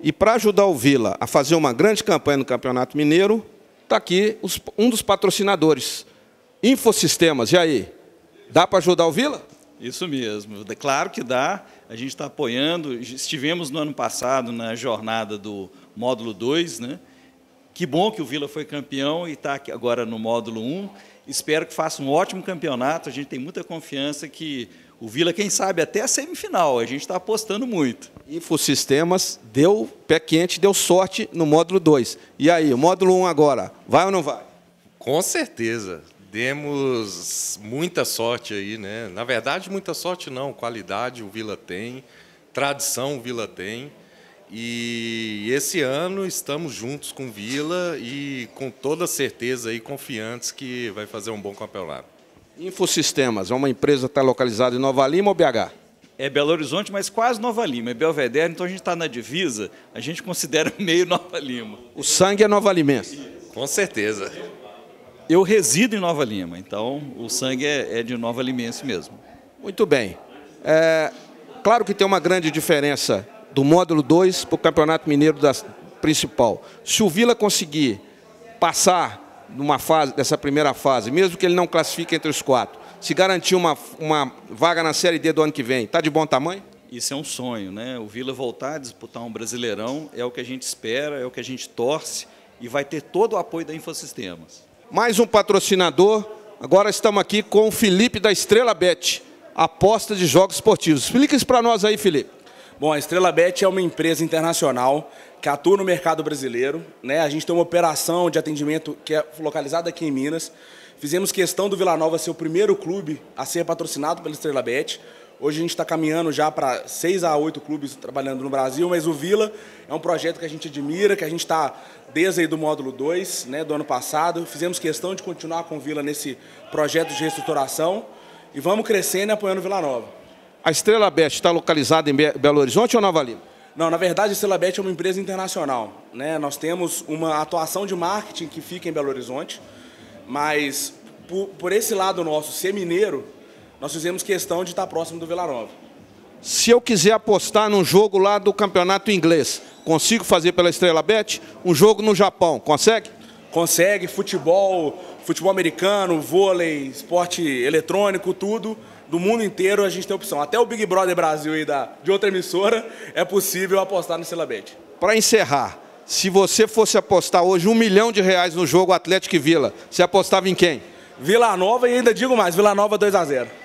E para ajudar o Vila a fazer uma grande campanha no Campeonato Mineiro, está aqui os, um dos patrocinadores, Infosistemas. E aí, dá para ajudar o Vila? Isso mesmo, é claro que dá. A gente está apoiando. Estivemos no ano passado na jornada do módulo 2, né? Que bom que o Vila foi campeão e está agora no módulo 1. Um. Espero que faça um ótimo campeonato. A gente tem muita confiança que o Vila, quem sabe, até a semifinal. A gente está apostando muito. Infosistemas deu pé quente, deu sorte no módulo 2. E aí, o módulo 1 um agora, vai ou não vai? Com certeza. Demos muita sorte aí, né? Na verdade, muita sorte não. Qualidade o Vila tem, tradição o Vila tem. E esse ano estamos juntos com Vila e com toda certeza e confiantes que vai fazer um bom campeonato. Infosistemas, é uma empresa que está localizada em Nova Lima ou BH? é Belo Horizonte, mas quase Nova Lima. É Belvedere, então a gente está na divisa, a gente considera meio Nova Lima. O sangue é Nova Limense? Com certeza. Eu resido em Nova Lima, então o sangue é, é de Nova Limense mesmo. Muito bem. É, claro que tem uma grande diferença do módulo 2 para o Campeonato Mineiro da principal. Se o Vila conseguir passar numa fase, dessa primeira fase, mesmo que ele não classifique entre os quatro, se garantir uma, uma vaga na Série D do ano que vem, está de bom tamanho? Isso é um sonho, né? O Vila voltar a disputar um Brasileirão é o que a gente espera, é o que a gente torce e vai ter todo o apoio da Infosistemas. Mais um patrocinador. Agora estamos aqui com o Felipe da Estrela Bet, aposta de jogos esportivos. Explica isso para nós aí, Felipe. Bom, a Estrela Bet é uma empresa internacional que atua no mercado brasileiro. Né? A gente tem uma operação de atendimento que é localizada aqui em Minas. Fizemos questão do Vila Nova ser o primeiro clube a ser patrocinado pela Estrela Bet. Hoje a gente está caminhando já para seis a oito clubes trabalhando no Brasil, mas o Vila é um projeto que a gente admira, que a gente está desde aí do módulo 2 né, do ano passado. Fizemos questão de continuar com o Vila nesse projeto de reestruturação e vamos crescendo e apoiando o Vila Nova. A Estrela Bet está localizada em Belo Horizonte ou Nova Lima? Não, na verdade, a Estrela Bet é uma empresa internacional. Né? Nós temos uma atuação de marketing que fica em Belo Horizonte, mas por, por esse lado nosso, ser mineiro, nós fizemos questão de estar próximo do Vila Nova. Se eu quiser apostar num jogo lá do campeonato inglês, consigo fazer pela Estrela Bet? Um jogo no Japão, consegue? consegue futebol, futebol americano, vôlei, esporte eletrônico, tudo. Do mundo inteiro a gente tem opção. Até o Big Brother Brasil e da, de outra emissora é possível apostar no Celebet. Para encerrar, se você fosse apostar hoje um milhão de reais no jogo Atlético e Vila, você apostava em quem? Vila Nova e ainda digo mais, Vila Nova 2 a 0